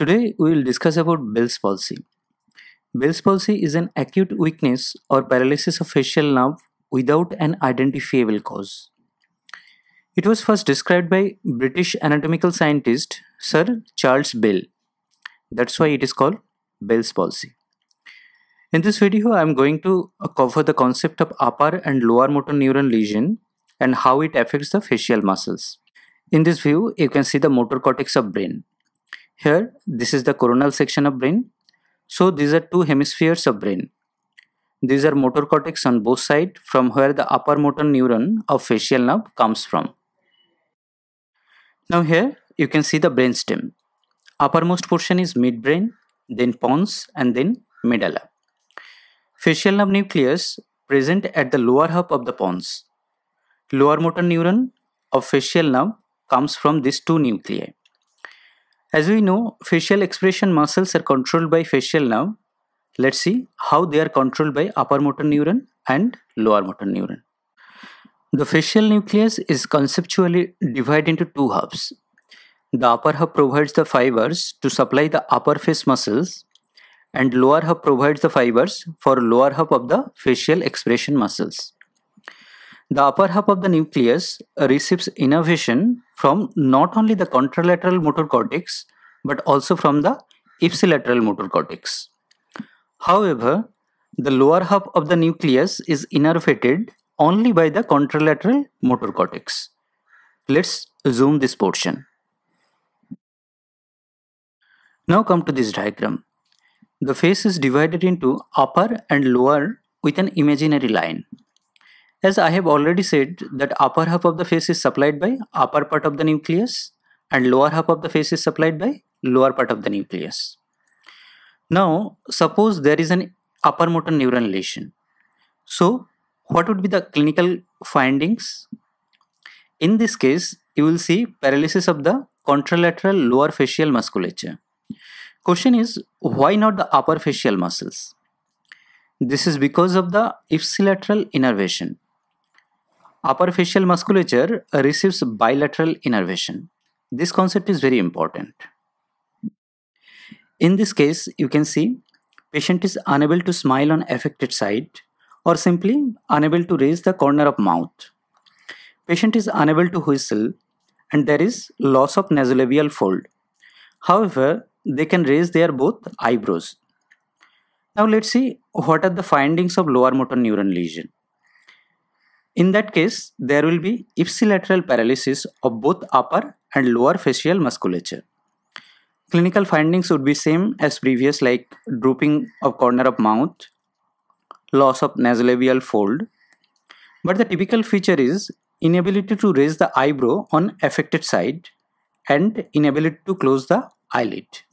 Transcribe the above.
Today we will discuss about Bell's palsy. Bell's palsy is an acute weakness or paralysis of facial nerve without an identifiable cause. It was first described by British anatomical scientist Sir Charles Bell. That's why it is called Bell's palsy. In this video, I am going to cover the concept of upper and lower motor neuron lesion and how it affects the facial muscles. In this view, you can see the motor cortex of brain. Here, this is the coronal section of brain. So these are two hemispheres of brain. These are motor cortex on both sides from where the upper motor neuron of facial nerve comes from. Now here you can see the brain stem. Uppermost portion is midbrain, then pons and then medulla. Facial nerve nucleus present at the lower half of the pons. Lower motor neuron of facial nerve comes from these two nuclei. As we know, facial expression muscles are controlled by facial nerve. Let's see how they are controlled by upper motor neuron and lower motor neuron. The facial nucleus is conceptually divided into two halves. The upper half provides the fibers to supply the upper face muscles and lower half provides the fibers for lower half of the facial expression muscles. The upper half of the nucleus receives innervation from not only the contralateral motor cortex but also from the ipsilateral motor cortex. However, the lower half of the nucleus is innervated only by the contralateral motor cortex. Let's zoom this portion. Now come to this diagram. The face is divided into upper and lower with an imaginary line. As I have already said that upper half of the face is supplied by upper part of the nucleus and lower half of the face is supplied by lower part of the nucleus. Now suppose there is an upper motor neuron lesion. So what would be the clinical findings? In this case you will see paralysis of the contralateral lower facial musculature. Question is why not the upper facial muscles? This is because of the ipsilateral innervation Upper facial musculature receives bilateral innervation. This concept is very important. In this case, you can see patient is unable to smile on affected side or simply unable to raise the corner of mouth. Patient is unable to whistle and there is loss of nasolabial fold. However, they can raise their both eyebrows. Now let's see what are the findings of lower motor neuron lesion. In that case, there will be ipsilateral paralysis of both upper and lower facial musculature. Clinical findings would be same as previous like drooping of corner of mouth, loss of nasolabial fold, but the typical feature is inability to raise the eyebrow on affected side and inability to close the eyelid.